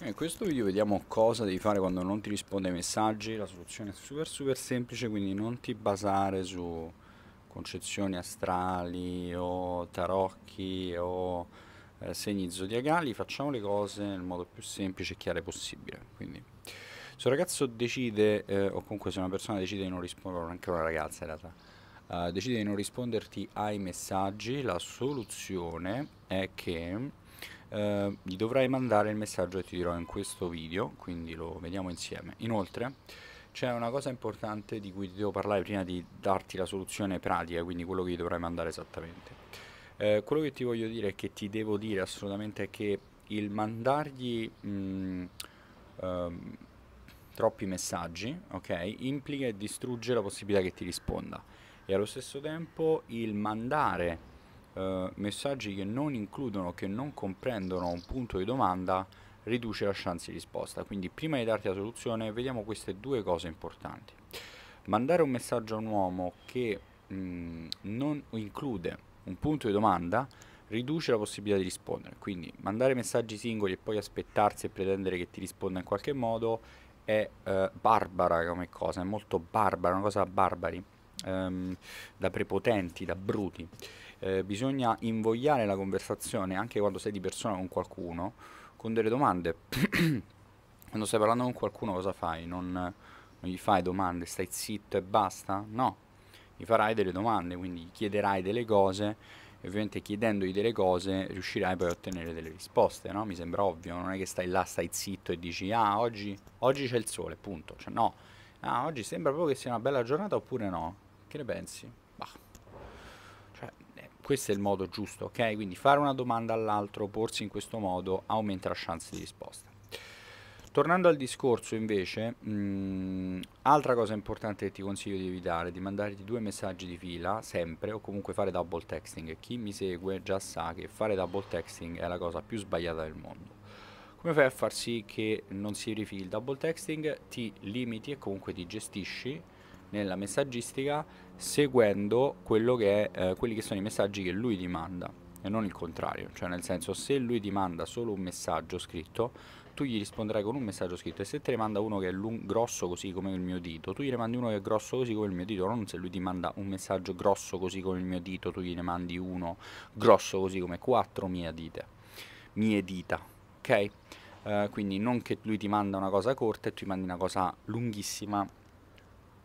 In eh, questo video vediamo cosa devi fare quando non ti risponde ai messaggi, la soluzione è super super semplice, quindi non ti basare su concezioni astrali o tarocchi o eh, segni zodiacali, facciamo le cose nel modo più semplice e chiaro possibile. Quindi se un ragazzo decide, eh, o comunque se una persona decide di non rispondere, anche una ragazza in realtà, eh, decide di non risponderti ai messaggi, la soluzione è che Ehm, gli dovrai mandare il messaggio che ti dirò in questo video quindi lo vediamo insieme inoltre c'è una cosa importante di cui ti devo parlare prima di darti la soluzione pratica quindi quello che gli dovrai mandare esattamente eh, quello che ti voglio dire e che ti devo dire assolutamente è che il mandargli mh, mm, ehm, troppi messaggi, ok, implica e distrugge la possibilità che ti risponda. E allo stesso tempo il mandare eh, messaggi che non includono, che non comprendono un punto di domanda, riduce la chance di risposta. Quindi prima di darti la soluzione vediamo queste due cose importanti. Mandare un messaggio a un uomo che mh, mm, non include un punto di domanda riduce la possibilità di rispondere. Quindi mandare messaggi singoli e poi aspettarsi e pretendere che ti risponda in qualche modo è eh, barbara come cosa, è molto barbara, una cosa barbari ehm, da prepotenti, da bruti. Eh, bisogna invogliare la conversazione anche quando sei di persona con qualcuno con delle domande. quando stai parlando con qualcuno cosa fai? Non, non, gli fai domande, stai zitto e basta? No, gli farai delle domande, quindi gli chiederai delle cose e ovviamente chiedendogli delle cose riuscirai poi a ottenere delle risposte, no? Mi sembra ovvio, non è che stai là, stai zitto e dici ah oggi, oggi c'è il sole, punto. Cioè, no, ah oggi sembra proprio che sia una bella giornata oppure no? Che ne pensi? Bah. Cioè, eh, questo è il modo giusto, ok? Quindi fare una domanda all'altro, porsi in questo modo, aumenta la chance di risposta. Tornando al discorso invece, mh, mm, altra cosa importante che ti consiglio di evitare è di mandarti due messaggi di fila sempre o comunque fare double texting. Chi mi segue già sa che fare double texting è la cosa più sbagliata del mondo. Come fai a far sì che non si verifichi il double texting? Ti limiti e comunque ti gestisci nella messaggistica seguendo che è, eh, quelli che sono i messaggi che lui ti manda e non il contrario, cioè nel senso se lui ti manda solo un messaggio scritto, tu gli risponderai con un messaggio scritto e se te ne manda uno che è lung- grosso così come il mio dito, tu gli ne mandi uno che è grosso così come il mio dito, non se lui ti manda un messaggio grosso così come il mio dito, tu gli ne mandi uno grosso così come quattro mie dita, mie dita, ok? Uh, quindi non che lui ti manda una cosa corta e tu gli mandi una cosa lunghissima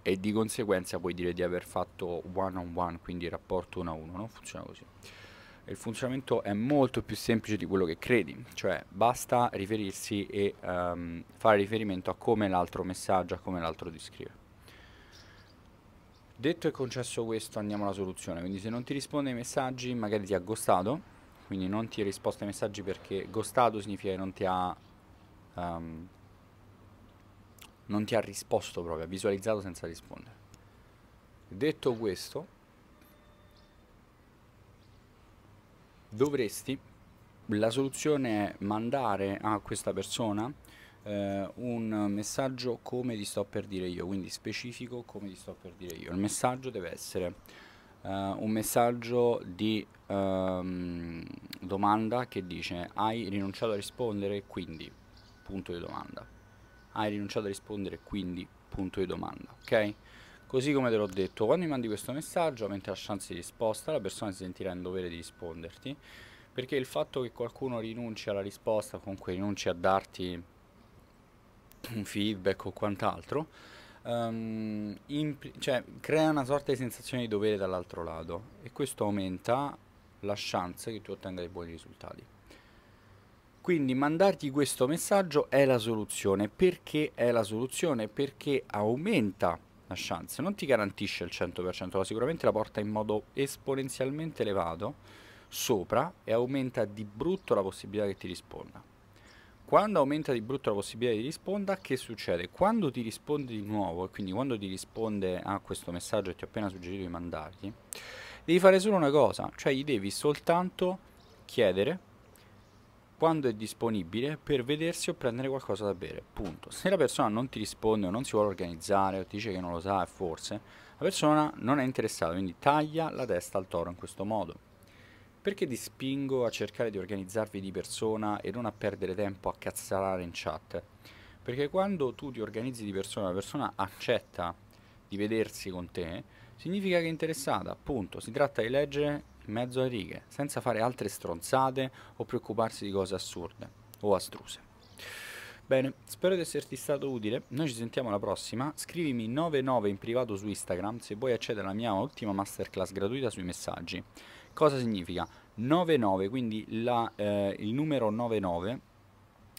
e di conseguenza puoi dire di aver fatto one on one, quindi rapporto uno a uno, non funziona così. Il funzionamento è molto più semplice di quello che credi, cioè basta riferirsi e um, fare riferimento a come l'altro messaggia, a come l'altro ti scrive. Detto e concesso questo, andiamo alla soluzione. Quindi se non ti risponde ai messaggi, magari ti ha ghostato, quindi non ti ha risposto ai messaggi perché ghostato significa che non ti ha um, non ti ha risposto proprio, ha visualizzato senza rispondere. Detto questo, dovresti, la soluzione è mandare a questa persona eh, un messaggio come ti sto per dire io, quindi specifico come ti sto per dire io. Il messaggio deve essere eh, un messaggio di ehm, domanda che dice hai rinunciato a rispondere, quindi punto di domanda hai rinunciato a rispondere, quindi punto di domanda, ok? Così come te l'ho detto, quando mi mandi questo messaggio, aumenta la chance di risposta, la persona si sentirà in dovere di risponderti, perché il fatto che qualcuno rinunci alla risposta, comunque rinunci a darti un feedback o quant'altro, um, cioè, crea una sorta di sensazione di dovere dall'altro lato e questo aumenta la chance che tu ottenga dei buoni risultati. Quindi mandargli questo messaggio è la soluzione. Perché è la soluzione? Perché aumenta la chance, non ti garantisce il 100%, ma sicuramente la porta in modo esponenzialmente elevato sopra e aumenta di brutto la possibilità che ti risponda. Quando aumenta di brutto la possibilità di risponda, che succede? Quando ti risponde di nuovo, e quindi quando ti risponde a questo messaggio che ti ho appena suggerito di mandargli, devi fare solo una cosa, cioè gli devi soltanto chiedere quando è disponibile per vedersi o prendere qualcosa da bere. Punto. Se la persona non ti risponde o non si vuole organizzare o ti dice che non lo sa, forse la persona non è interessata, quindi taglia la testa al toro in questo modo. Perché ti spingo a cercare di organizzarvi di persona e non a perdere tempo a cazzarare in chat? Perché quando tu ti organizzi di persona, la persona accetta di vedersi con te, significa che è interessata, appunto, si tratta di leggere in mezzo a righe, senza fare altre stronzate o preoccuparsi di cose assurde o astruse. Bene, spero di esserti stato utile, noi ci sentiamo alla prossima, scrivimi 99 in privato su Instagram se vuoi accedere alla mia ultima masterclass gratuita sui messaggi. Cosa significa? 99, quindi la, eh, il numero 99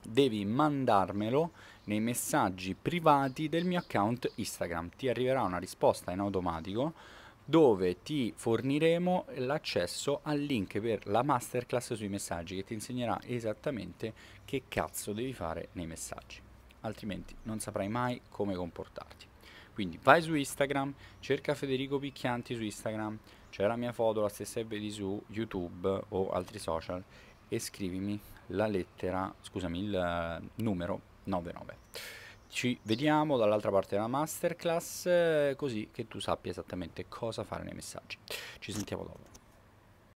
devi mandarmelo nei messaggi privati del mio account Instagram, ti arriverà una risposta in automatico dove ti forniremo l'accesso al link per la masterclass sui messaggi che ti insegnerà esattamente che cazzo devi fare nei messaggi, altrimenti non saprai mai come comportarti. Quindi vai su Instagram, cerca Federico Picchianti su Instagram, c'è la mia foto, la stessa che vedi su YouTube o altri social e scrivimi la lettera, scusami, il eh, numero 99 ci vediamo dall'altra parte della masterclass eh, così che tu sappia esattamente cosa fare nei messaggi. Ci sentiamo dopo.